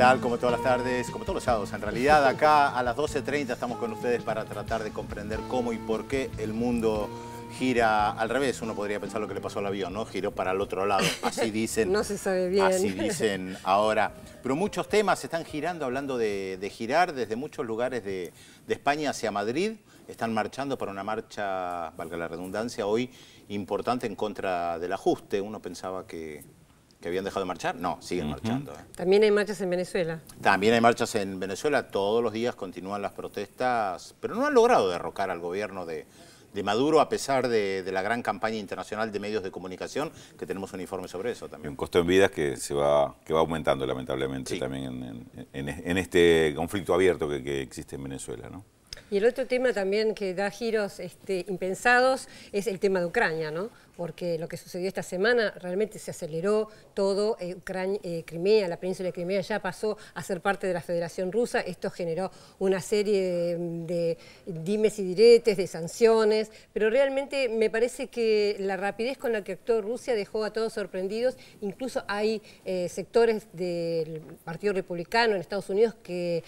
tal? Como todas las tardes, como todos los sábados. En realidad acá a las 12.30 estamos con ustedes para tratar de comprender cómo y por qué el mundo gira al revés. Uno podría pensar lo que le pasó al avión, ¿no? Giró para el otro lado. Así dicen. No se sabe bien. Así dicen ahora. Pero muchos temas están girando, hablando de, girar desde muchos lugares de, de España hacia Madrid. Están marchando para una marcha, valga la redundancia, hoy importante en contra del ajuste. Uno pensaba que que habían dejado de marchar, no, siguen marchando. ¿eh? También hay marchas en Venezuela. También hay marchas en Venezuela, todos los días continúan las protestas, pero no han logrado derrocar al gobierno de, Maduro a pesar de, la gran campaña internacional de medios de comunicación, que tenemos un informe sobre eso también. Y un costo en vidas que se va, que va aumentando lamentablemente también en, este conflicto abierto que, existe en Venezuela. ¿no? Y el otro tema también que da giros este, impensados es el tema de Ucrania, ¿no? porque lo que sucedió esta semana realmente se aceleró todo, eh, Ucrania, eh, Crimea, la península de Crimea ya pasó a ser parte de la Federación Rusa, esto generó una serie de, dimes y diretes, de sanciones, pero realmente me parece que la rapidez con la que actuó Rusia dejó a todos sorprendidos, incluso hay eh, sectores del Partido Republicano en Estados Unidos que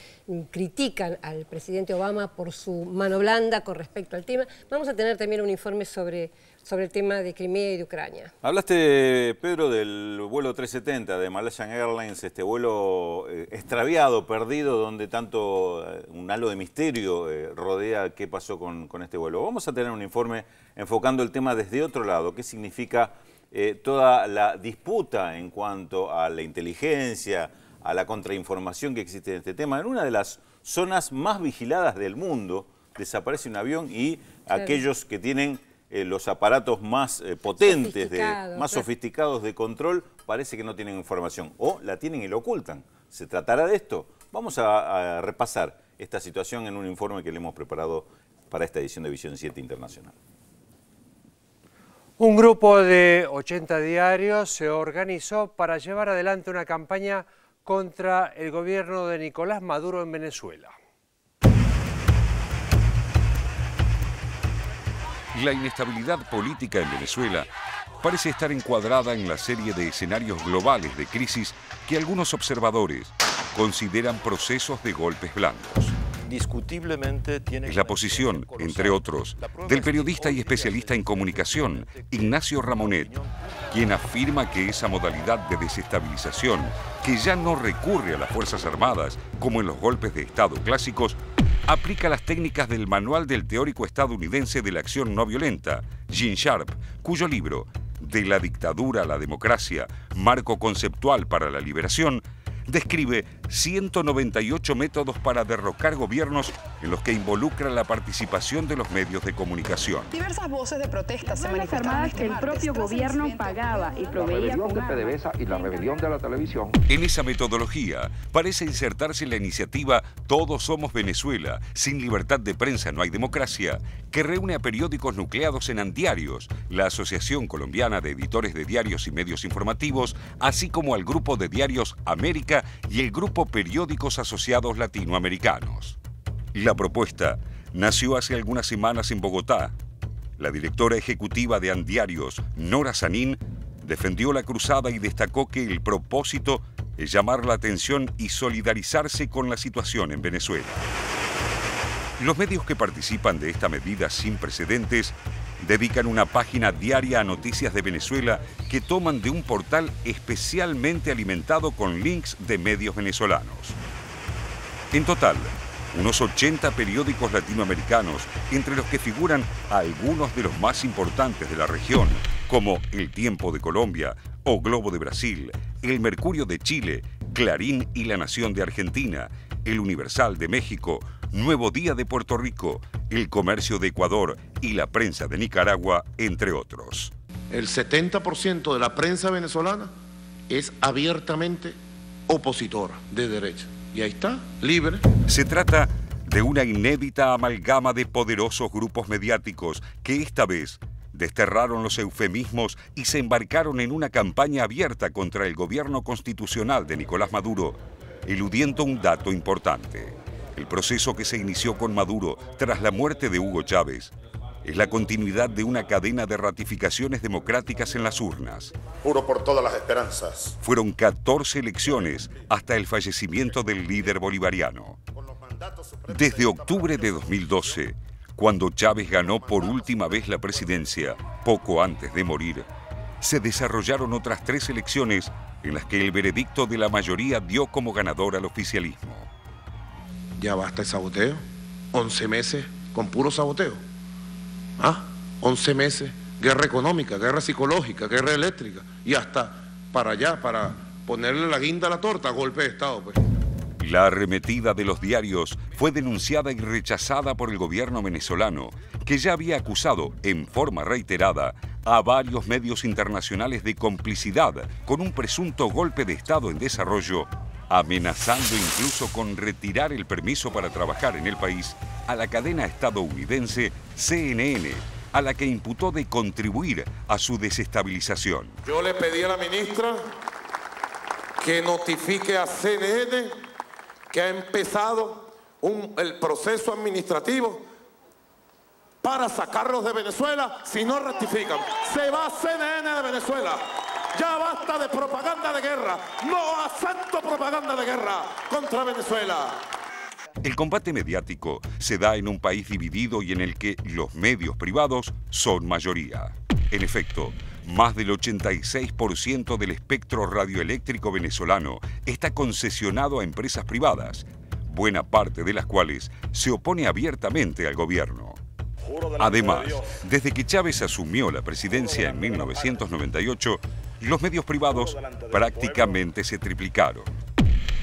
critican al presidente Obama por su mano blanda con respecto al tema. Vamos a tener también un informe sobre sobre el tema de Crimea y de Ucrania. Hablaste, Pedro, del vuelo 370 de Malaysian Airlines, este vuelo eh, extraviado, perdido, donde tanto eh, un halo de misterio eh, rodea qué pasó con, este vuelo. Vamos a tener un informe enfocando el tema desde otro lado, qué significa toda la disputa en cuanto a la inteligencia, a la contrainformación que existe en este tema. En una de las zonas más vigiladas del mundo desaparece un avión y aquellos que tienen eh, los aparatos más eh, potentes, más sofisticados de control, parece que no tienen información o la tienen y la ocultan. ¿Se tratará de esto? Vamos a, a repasar esta situación en un informe que le hemos preparado para esta edición de Visión 7 Internacional. Un grupo de 80 diarios se organizó para llevar adelante una campaña contra el gobierno de Nicolás Maduro en Venezuela. la inestabilidad política en Venezuela parece estar encuadrada en la serie de escenarios globales de crisis que algunos observadores consideran procesos de golpes blancos. Discutiblemente es la posición, entre otros, del periodista y especialista en comunicación Ignacio Ramonet, quien afirma que esa modalidad de desestabilización, que ya no recurre a las Fuerzas Armadas como en los golpes de Estado clásicos, aplica las técnicas del manual del teórico estadounidense de la acción no violenta, Gene Sharp, cuyo libro, De la dictadura a la democracia, marco conceptual para la liberación, describe 198 métodos para derrocar gobiernos en los que involucra la participación de los medios de comunicación. Diversas voces de protesta se manifestaron este que el propio gobierno pagaba y proveía la rebelión de PDVSA y la rebelión de la televisión. En esa metodología parece insertarse la iniciativa Todos somos Venezuela, sin libertad de prensa no hay democracia, que reúne a periódicos nucleados en Andiarios, la Asociación Colombiana de Editores de Diarios y Medios Informativos, así como al grupo de diarios América y el grupo periódicos asociados latinoamericanos. La propuesta nació hace algunas semanas en Bogotá. La directora ejecutiva de Andiarios, Nora Sanín, defendió la cruzada y destacó que el propósito es llamar la atención y solidarizarse con la situación en Venezuela. Los medios que participan de esta medida sin precedentes dedican una página diaria a noticias de Venezuela que toman de un portal especialmente alimentado con links de medios venezolanos. En total, unos 80 periódicos latinoamericanos, entre los que figuran algunos de los más importantes de la región, como El Tiempo de Colombia o Globo de Brasil, El Mercurio de Chile, Clarín y La Nación de Argentina, el Universal de México, Nuevo Día de Puerto Rico, El Comercio de Ecuador y la prensa de Nicaragua, entre otros. El 70% de la prensa venezolana es abiertamente opositora de derecha. Y ahí está, libre. Se trata de una inédita amalgama de poderosos grupos mediáticos que esta vez desterraron los eufemismos y se embarcaron en una campaña abierta contra el gobierno constitucional de Nicolás Maduro, eludiendo un dato importante. El proceso que se inició con Maduro tras la muerte de Hugo Chávez es la continuidad de una cadena de ratificaciones democráticas en las urnas. Juro por todas las esperanzas. Fueron 14 elecciones hasta el fallecimiento del líder bolivariano. Desde octubre de 2012, cuando Chávez ganó por última vez la presidencia, poco antes de morir, se desarrollaron otras tres elecciones en las que el veredicto de la mayoría dio como ganador al oficialismo. Ya basta el saboteo. 11 meses con puro saboteo. ¿Ah? 11 meses. Guerra económica, guerra psicológica, guerra eléctrica. Y hasta para allá, para ponerle la guinda a la torta, golpe de Estado. Pues. La arremetida de los diarios fue denunciada y rechazada por el gobierno venezolano, que ya había acusado en forma reiterada a varios medios internacionales de complicidad con un presunto golpe de Estado en desarrollo, amenazando incluso con retirar el permiso para trabajar en el país a la cadena estadounidense CNN, a la que imputó de contribuir a su desestabilización. Yo le pedí a la ministra que notifique a CNN que ha empezado el proceso administrativo para sacarlos de Venezuela si no ratifican. Se va CNN de Venezuela. Ya basta de propaganda de guerra. No a propaganda de guerra contra Venezuela. El combate mediático se da en un país dividido y en el que los medios privados son mayoría. En efecto, más del 86% del espectro radioeléctrico venezolano está concesionado a empresas privadas, buena parte de las cuales se opone abiertamente al gobierno. Además, desde que Chávez asumió la presidencia en 1998, los medios privados prácticamente se triplicaron.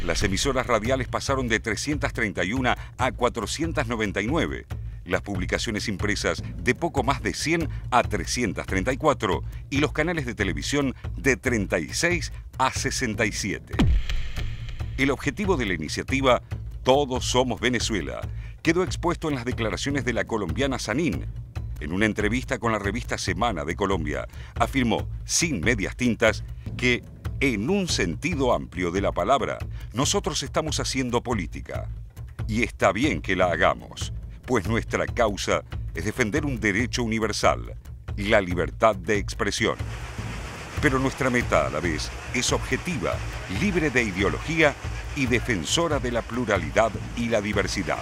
Las emisoras radiales pasaron de 331 a 499, las publicaciones impresas de poco más de 100 a 334 y los canales de televisión de 36 a 67. El objetivo de la iniciativa Todos somos Venezuela quedó expuesto en las declaraciones de la colombiana Sanín. En una entrevista con la revista Semana de Colombia, afirmó, sin medias tintas, que, en un sentido amplio de la palabra, nosotros estamos haciendo política. Y está bien que la hagamos, pues nuestra causa es defender un derecho universal, la libertad de expresión. Pero nuestra meta a la vez es objetiva, libre de ideología y defensora de la pluralidad y la diversidad.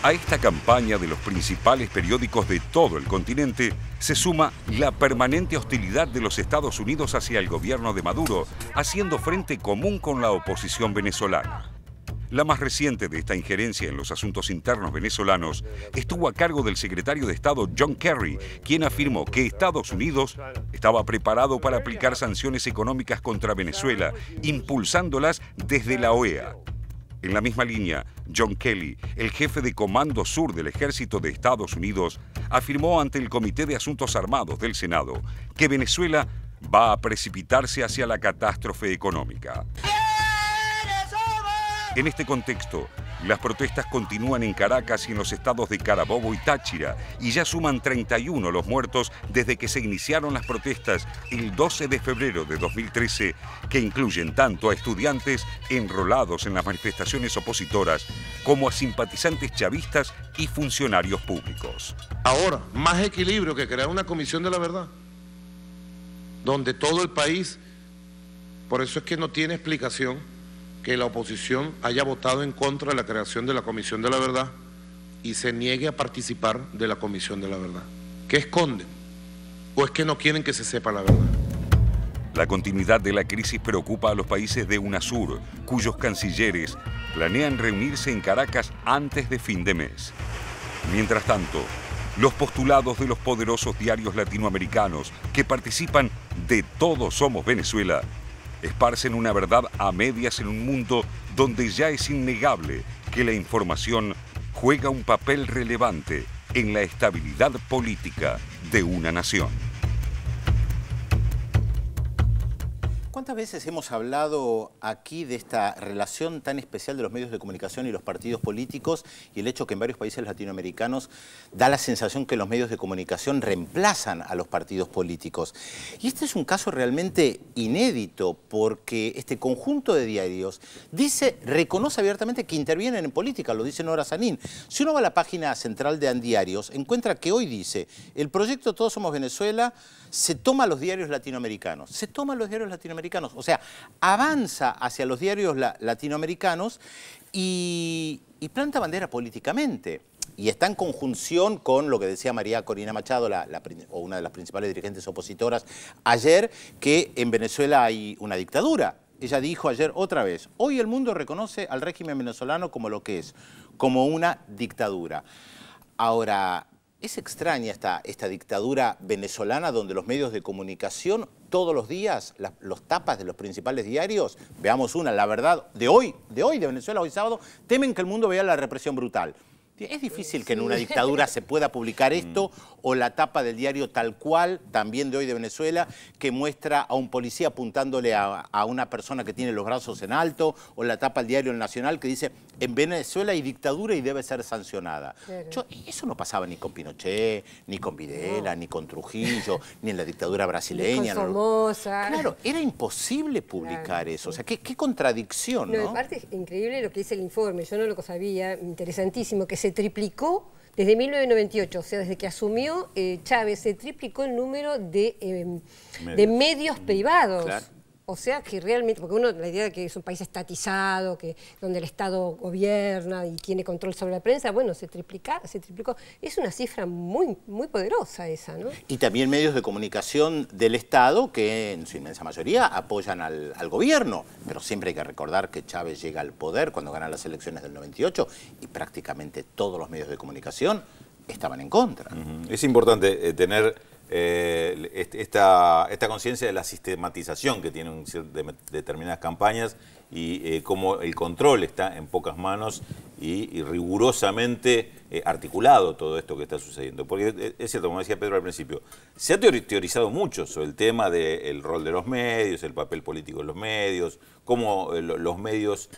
A esta campaña de los principales periódicos de todo el continente se suma la permanente hostilidad de los Estados Unidos hacia el gobierno de Maduro, haciendo frente común con la oposición venezolana. La más reciente de esta injerencia en los asuntos internos venezolanos estuvo a cargo del secretario de Estado John Kerry, quien afirmó que Estados Unidos estaba preparado para aplicar sanciones económicas contra Venezuela, impulsándolas desde la OEA. En la misma línea, John Kelly, el jefe de Comando Sur del Ejército de Estados Unidos, afirmó ante el Comité de Asuntos Armados del Senado que Venezuela va a precipitarse hacia la catástrofe económica. En este contexto, las protestas continúan en Caracas y en los estados de Carabobo y Táchira y ya suman 31 los muertos desde que se iniciaron las protestas el 12 de febrero de 2013, que incluyen tanto a estudiantes enrolados en las manifestaciones opositoras como a simpatizantes chavistas y funcionarios públicos. Ahora, más equilibrio que crear una comisión de la verdad, donde todo el país, por eso es que no tiene explicación, que la oposición haya votado en contra de la creación de la Comisión de la Verdad y se niegue a participar de la Comisión de la Verdad. ¿Qué esconden? ¿O es que no quieren que se sepa la verdad? La continuidad de la crisis preocupa a los países de UNASUR, cuyos cancilleres planean reunirse en Caracas antes de fin de mes. Mientras tanto, los postulados de los poderosos diarios latinoamericanos que participan de Todos Somos Venezuela esparcen una verdad a medias en un mundo donde ya es innegable que la información juega un papel relevante en la estabilidad política de una nación. ¿Cuántas veces hemos hablado aquí de esta relación tan especial de los medios de comunicación y los partidos políticos y el hecho que en varios países latinoamericanos da la sensación que los medios de comunicación reemplazan a los partidos políticos? Y este es un caso realmente inédito porque este conjunto de diarios dice, reconoce abiertamente que intervienen en política, lo dice Nora Sanín. Si uno va a la página central de Andiarios, encuentra que hoy dice, el proyecto Todos Somos Venezuela se toma los diarios latinoamericanos, se toma los diarios latinoamericanos, o sea, avanza hacia los diarios latinoamericanos y, planta bandera políticamente. Y está en conjunción con lo que decía María Corina Machado, una de las principales dirigentes opositoras, ayer, que en Venezuela hay una dictadura. Ella dijo ayer otra vez, hoy el mundo reconoce al régimen venezolano como lo que es, como una dictadura. Ahora, es extraña esta, dictadura venezolana donde los medios de comunicación todos los días, las, los tapas de los principales diarios, veamos una, la verdad, de hoy, de hoy de Venezuela, hoy sábado, temen que el mundo vea la represión brutal. Es difícil que en una dictadura se pueda publicar mm. esto o la tapa del diario Tal cual, también de hoy de Venezuela, que muestra a un policía apuntándole a, una persona que tiene los brazos en alto o la tapa del diario Nacional que dice en Venezuela hay dictadura y debe ser sancionada. E-, eso no pasaba ni con Pinochet, ni con Videla, ni con Trujillo, ni en la dictadura brasileña. con claro, era imposible publicar eso. O sea, qué, qué contradicción, ¿no? ¿no? Aparte es increíble lo que dice el informe, yo no lo sabía, interesantísimo, que se se triplicó desde 1998, o sea, desde que asumió eh, Chávez, se triplicó el número de, medios. Eh, de medios mm, privados. O sea que realmente, porque uno la idea de que es un país estatizado, que donde el Estado gobierna y tiene control sobre la prensa, bueno, se, triplica, se triplicó. Es una cifra muy, muy poderosa esa, ¿no? Y también medios de comunicación del Estado que en su inmensa mayoría apoyan al, gobierno. Pero siempre hay que recordar que Chávez llega al poder cuando gana las elecciones del 98 y prácticamente todos los medios de comunicación estaban en contra. Es importante eh, tener eh, esta, esta conciencia de la sistematización que tienen determinadas campañas y eh, cómo el control está en pocas manos y, rigurosamente eh, articulado todo esto que está sucediendo. Porque es cierto, como decía Pedro al principio, se ha teorizado mucho sobre el tema del rol de los medios, el papel político de los medios, cómo los medios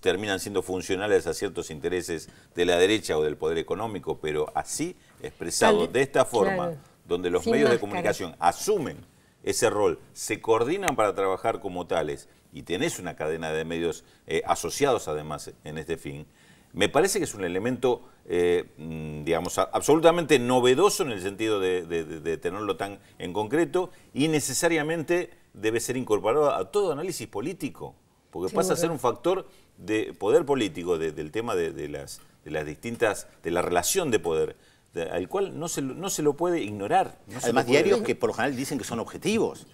terminan siendo funcionales a ciertos intereses de la derecha o del poder económico, pero así expresado de esta forma donde los medios de comunicación asumen ese rol, se coordinan para trabajar como tales, y tenés una cadena de medios eh, asociados además en este fin, me parece que es un elemento, eh, mm, digamos, absolutamente novedoso en el sentido de, tenerlo tan en concreto y necesariamente debe ser incorporado a todo análisis político, porque pasa a ser un factor de poder político, del tema de, las, distintas, de la relación de poder. Este, al cual no se, lo puede ignorar. Además, diarios que por lo general dicen que son objetivos.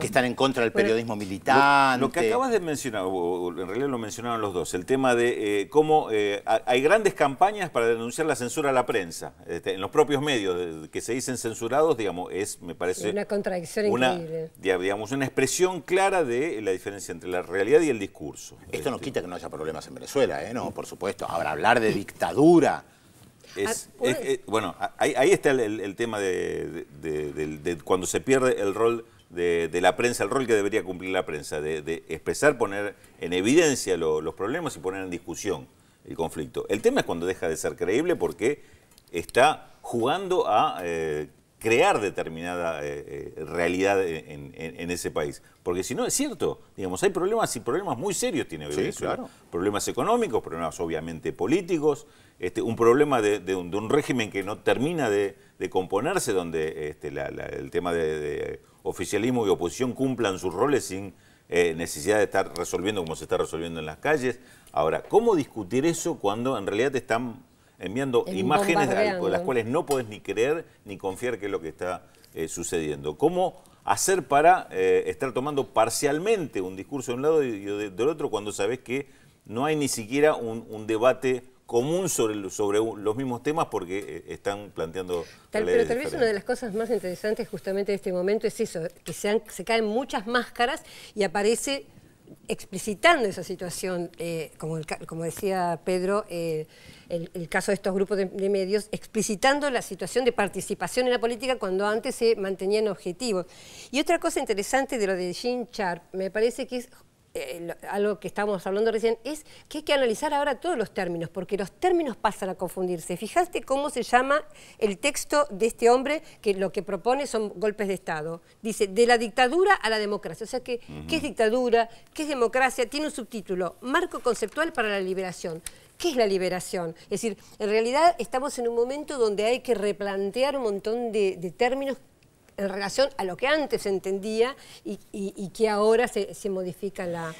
que están en contra del periodismo militar. Lo, que acabas de mencionar, en realidad lo mencionaron los dos, el tema de eh, cómo eh, hay grandes campañas para denunciar la censura a la prensa. Este, en los propios medios que se dicen censurados, digamos, es, me parece... Una contradicción increíble. Digamos, una expresión clara de la diferencia entre la realidad y el discurso. Esto no este. quita que no haya problemas en Venezuela, ¿eh? No, por supuesto. Ahora, hablar de dictadura Ah, pues. Es, bueno, ahí, está el, tema de, cuando se pierde el rol de, la prensa, el rol que debería cumplir la prensa, de, expresar, poner en evidencia los problemas y poner en discusión el conflicto. El tema es cuando deja de ser creíble porque está jugando a eh, crear determinada eh, eh, realidad en, ese país. Porque si no, es cierto, digamos, hay problemas y problemas muy serios tiene Problemas económicos, problemas obviamente políticos, este, un problema de, un, régimen que no termina de, componerse, donde este, el tema de, oficialismo y oposición cumplan sus roles sin eh, necesidad de estar resolviendo como se está resolviendo en las calles. Ahora, ¿cómo discutir eso cuando en realidad están enviando imágenes de las cuales no puedes ni creer ni confiar que es lo que está eh, sucediendo. ¿Cómo hacer para eh, estar tomando parcialmente un discurso de un lado y del otro cuando sabes que no hay ni siquiera un, debate común sobre, los mismos temas porque eh, están planteando... Tal, pero tal vez una de las cosas más interesantes justamente en este momento es eso, que se caen muchas máscaras y aparece explicitando esa situación, eh, como, como, decía Pedro, eh, el, caso de estos grupos de, de, medios, explicitando la situación de participación en la política cuando antes se mantenían objetivos. Y otra cosa interesante de lo de Jean Sharp, me parece que es eh, algo que estábamos hablando recién, es que hay que analizar ahora todos los términos, porque los términos pasan a confundirse. Fijaste cómo se llama el texto de este hombre que lo que propone son golpes de Estado. Dice, de la dictadura a la democracia. O sea, que, ¿qué es dictadura? ¿Qué es democracia? Tiene un subtítulo, marco conceptual para la liberación. ¿Qué es la liberación? Es decir, en realidad estamos en un momento donde hay que replantear un montón de términos en relación a lo que antes se entendía y, que ahora se modifica la,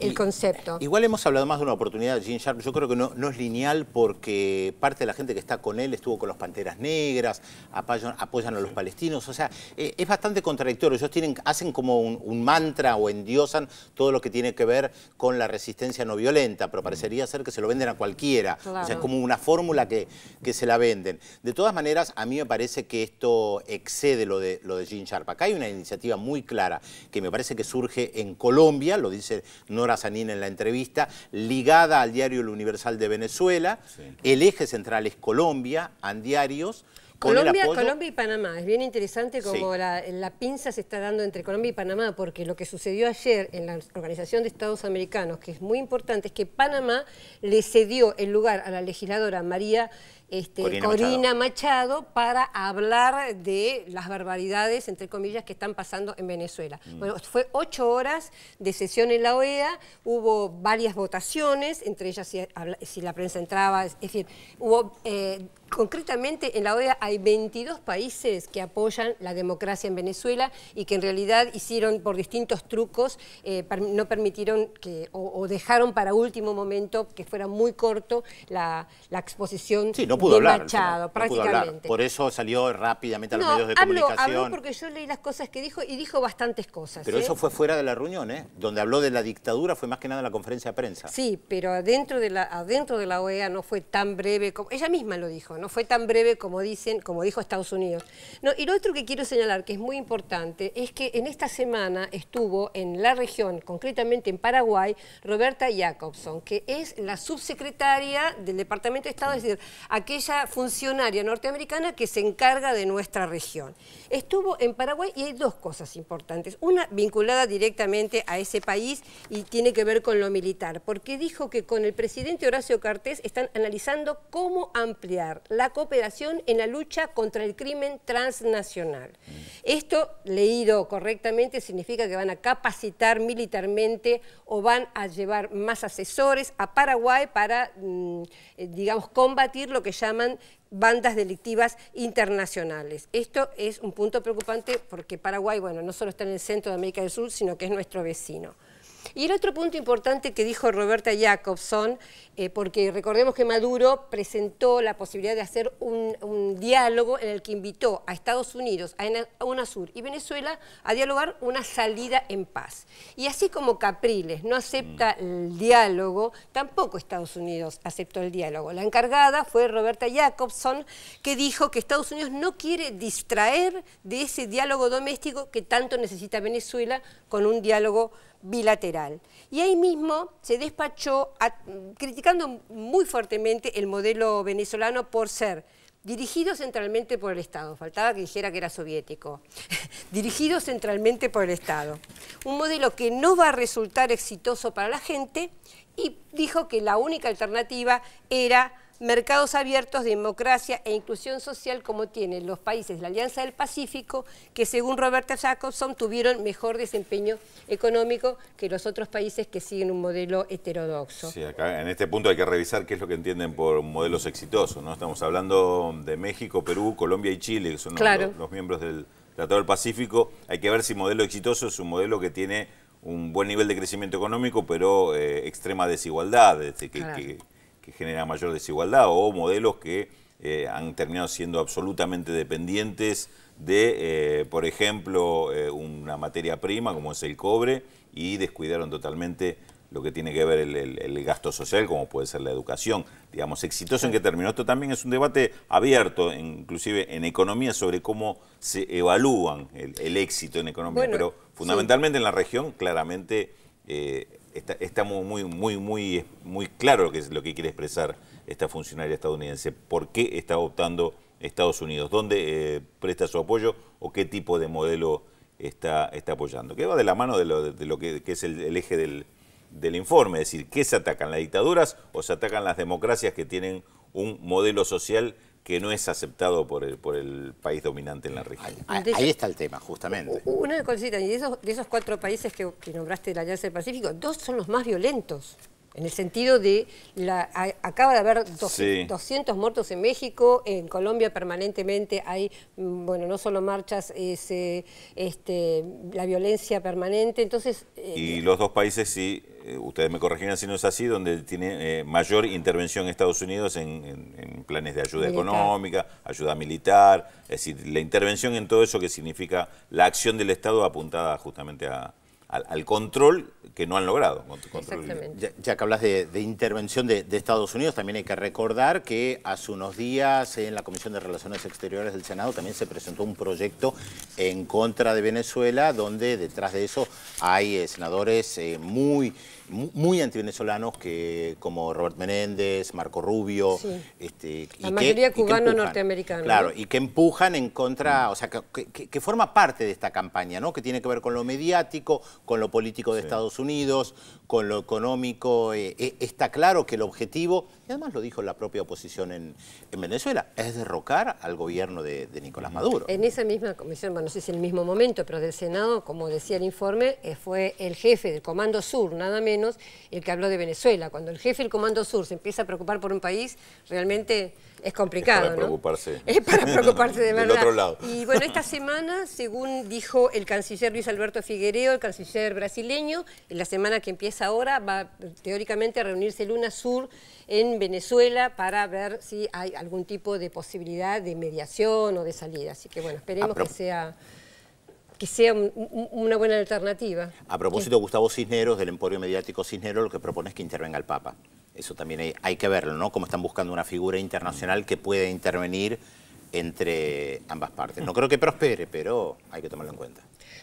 el concepto. Igual hemos hablado más de una oportunidad de Gene Sharp. Yo creo que no, es lineal porque parte de la gente que está con él estuvo con los Panteras Negras, apoyan, a los palestinos. O sea, eh, es bastante contradictorio. Ellos tienen, hacen como un, mantra o endiosan todo lo que tiene que ver con la resistencia no violenta, pero parecería ser que se lo venden a cualquiera. O sea, es como una fórmula que, que se la venden. De todas maneras, a mí me parece que esto excede lo de, lo de Gene Sharp. Acá hay una iniciativa muy clara que me parece que surge en Colombia, lo dice no Nora en la entrevista, ligada al diario El Universal de Venezuela. El eje central es Colombia, Andiarios. Colombia, Colombia y Panamá. Es bien interesante como la, pinza se está dando entre Colombia y Panamá, porque lo que sucedió ayer en la Organización de Estados Americanos, que es muy importante, es que Panamá le cedió el lugar a la legisladora María este, Corina, Machado. para hablar de las barbaridades, entre comillas, que están pasando en Venezuela. Mm. Bueno, fue ocho horas de sesión en la OEA, hubo varias votaciones, entre ellas si, la prensa entraba, es decir, hubo... Eh, concretamente, en la OEA hay 22 países que apoyan la democracia en Venezuela y que en realidad hicieron por distintos trucos, eh, no permitieron que, o, dejaron para último momento que fuera muy corto la, la exposición. Sí, no pudo hablar. Por eso salió rápidamente a los medios de comunicación. comunicación. Habló porque yo leí las cosas que dijo y dijo bastantes cosas. Pero ¿eh? eso fue fuera de la reunión, ¿eh? Donde habló de la dictadura fue más que nada en la conferencia de prensa. Sí, pero adentro de la, de la OEA no fue tan breve como. Ella misma lo dijo, no fue tan breve como dicen, como dijo Estados Unidos. No, y lo otro que quiero señalar, que es muy importante, es que en esta semana estuvo en la región, concretamente en Paraguay, Roberta Jacobson, que es la subsecretaria del Departamento de Estado, es decir, aquí aquella funcionaria norteamericana que se encarga de nuestra región. Estuvo en Paraguay y hay dos cosas importantes. Una vinculada directamente a ese país y tiene que ver con lo militar, porque dijo que con el presidente Horacio Cartés están analizando cómo ampliar la cooperación en la lucha contra el crimen transnacional. Esto, leído correctamente, significa que van a capacitar militarmente o van a llevar más asesores a Paraguay para, mm, eh, digamos, combatir lo que llaman bandas delictivas internacionales. Esto es un punto preocupante porque Paraguay, bueno, no solo está en el centro de América del Sur, sino que es nuestro vecino. Y el otro punto importante que dijo Roberta Jacobson, eh, porque recordemos que Maduro presentó la posibilidad de hacer un, un diálogo en el que invitó a Estados Unidos, a UNASUR y Venezuela a dialogar una salida en paz. Y así como Capriles no acepta mm. el diálogo, tampoco Estados Unidos aceptó el diálogo. La encargada fue Roberta Jacobson, que dijo que Estados Unidos no quiere distraer de ese diálogo doméstico que tanto necesita Venezuela con un diálogo bilateral. Y ahí mismo se despachó criticando muy fuertemente el modelo venezolano por ser dirigido centralmente por el Estado, faltaba que dijera que era soviético, dirigido centralmente por el Estado. Un modelo que no va a resultar exitoso para la gente y dijo que la única alternativa era mercados abiertos, democracia e inclusión social como tienen los países de la Alianza del Pacífico, que según Roberta Jacobson tuvieron mejor desempeño económico que los otros países que siguen un modelo heterodoxo. Sí, acá en este punto hay que revisar qué es lo que entienden por modelos exitosos, ¿no? Estamos hablando de México, Perú, Colombia y Chile, que son los, miembros del Tratado del Pacífico. Hay que ver si modelo exitoso es un modelo que tiene un buen nivel de crecimiento económico, pero eh, extrema desigualdad, que, que que genera mayor desigualdad o modelos que eh, han terminado siendo absolutamente dependientes de, eh, por ejemplo, eh, una materia prima como es el cobre y descuidaron totalmente lo que tiene que ver el, gasto social, como puede ser la educación, digamos, exitoso en qué terminó. Esto también es un debate abierto, inclusive en economía, sobre cómo se evalúan el, éxito en economía, pero fundamentalmente en la región, claramente está, muy, muy, muy, muy, claro lo que, es, lo que quiere expresar esta funcionaria estadounidense. ¿Por qué está optando Estados Unidos? ¿Dónde eh, presta su apoyo o qué tipo de modelo está, está apoyando? Que va de la mano de lo, que, es el, eje del, del informe, es decir, ¿qué se atacan? ¿Las dictaduras o se atacan las democracias que tienen un modelo social que no es aceptado por el, por el país dominante en la región. Ahí, está el tema, justamente. Una cosita, y de esos, de esos cuatro países que, nombraste de la Alianza del Pacífico, dos son los más violentos en el sentido de, la, acaba de haber 200 muertos en México, en Colombia permanentemente hay, mm, bueno, no solo marchas, es, eh, este, la violencia permanente, entonces... Eh, y los dos países, sí, eh, ustedes me corregirán si no es así, donde tiene mayor intervención Estados Unidos en, planes de ayuda económica, ayuda militar, es decir, la intervención en todo eso que significa la acción del Estado apuntada justamente a, al, control que no han logrado. Exactamente. Ya, que hablas de, intervención de, Estados Unidos, también hay que recordar que hace unos días en la Comisión de Relaciones Exteriores del Senado también se presentó un proyecto en contra de Venezuela, donde detrás de eso hay eh, senadores eh, muy muy antivenezolanos que como Robert Menéndez, Marco Rubio, este, la y mayoría cubano-norteamericano. Claro, y que empujan en contra, o sea, que, que, forma parte de esta campaña, ¿no? Que tiene que ver con lo mediático, con lo político de Estados Unidos, con lo económico. Eh, eh, está claro que el objetivo, y además lo dijo la propia oposición en, Venezuela, es derrocar al gobierno de, de, Nicolás Maduro. En esa misma comisión, bueno, no sé si en el mismo momento, pero del Senado, como decía el informe, eh, fue el jefe del Comando Sur, nada menos, el que habló de Venezuela. Cuando el jefe del Comando Sur se empieza a preocupar por un país, realmente es complicado. Es para preocuparse. Es para preocuparse de verdad. lado. Y bueno, esta semana, según dijo el canciller Luis Alberto Figuereo, el canciller brasileño, en la semana que empieza ahora va teóricamente a reunirse Luna Sur en Venezuela para ver si hay algún tipo de posibilidad de mediación o de salida. Así que bueno, esperemos que sea que sea una buena alternativa. A propósito, Gustavo Cisneros, del Emporio Mediático Cisneros, lo que propone es que intervenga el Papa. Eso también hay, hay, que verlo, ¿no? como están buscando una figura internacional que pueda intervenir entre ambas partes. No creo que prospere, pero hay que tomarlo en cuenta.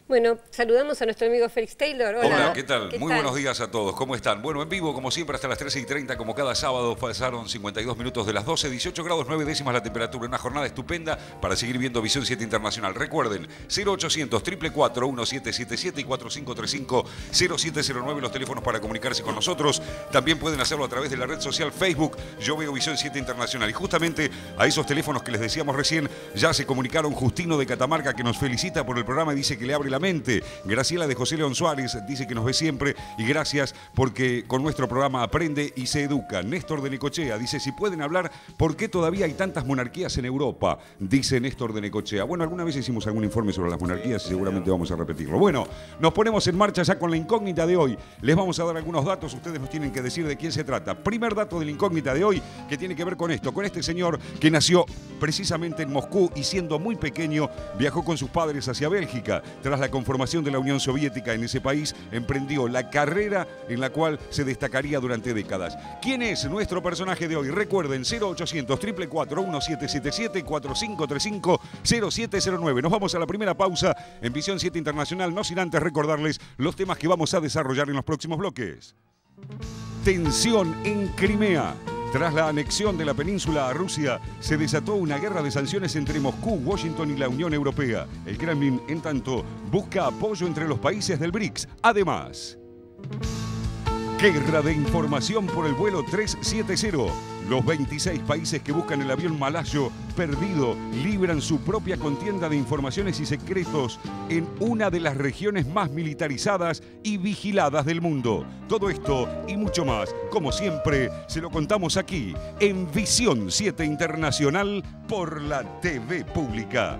Bueno, saludamos a nuestro amigo Félix Taylor. Hola, ¿qué tal? Muy buenos días a todos. ¿Cómo están? Bueno, en vivo, como siempre, hasta las 13 y 30, como cada sábado, pasaron 52 minutos de las 12, 18 grados 9 décimas la temperatura. Una jornada estupenda para seguir viendo Visión 7 Internacional. Recuerden, 0800 444 1777 y 4535 0709 los teléfonos para comunicarse con nosotros. También pueden hacerlo a través de la red social Facebook Yo Veo Visión 7 Internacional. Y justamente a esos teléfonos que les decíamos recién, ya se comunicaron Justino de Catamarca que nos felicita por el programa y dice que le abre la mente. Graciela de José León Suárez dice que nos ve siempre y gracias porque con nuestro programa aprende y se educa. Néstor de Necochea dice, si pueden hablar, ¿por qué todavía hay tantas monarquías en Europa? Dice Néstor de Necochea. Bueno, alguna vez hicimos algún informe sobre las monarquías y seguramente vamos a repetirlo. Bueno, nos ponemos en marcha ya con la incógnita de hoy. Les vamos a dar algunos datos, ustedes nos tienen que decir de quién se trata. Primer dato de la incógnita de hoy que tiene que ver con esto, con este señor que nació precisamente en Moscú y siendo muy pequeño viajó con sus padres hacia Bélgica. Tras la conformación de la Unión Soviética en ese país, emprendió la carrera en la cual se destacaría durante décadas. ¿Quién es nuestro personaje de hoy? Recuerden, 0800 444 1777 4535 0709. Nos vamos a la primera pausa en Visión 7 Internacional, no sin antes recordarles los temas que vamos a desarrollar en los próximos bloques. Tensión en Crimea tras la anexión de la península a Rusia, se desató una guerra de sanciones entre Moscú, Washington y la Unión Europea. El Kremlin, en tanto, busca apoyo entre los países del BRICS. Además, Guerra de información por el vuelo 370. Los 26 países que buscan el avión malayo perdido libran su propia contienda de informaciones y secretos en una de las regiones más militarizadas y vigiladas del mundo. Todo esto y mucho más, como siempre, se lo contamos aquí en Visión 7 Internacional por la TV Pública.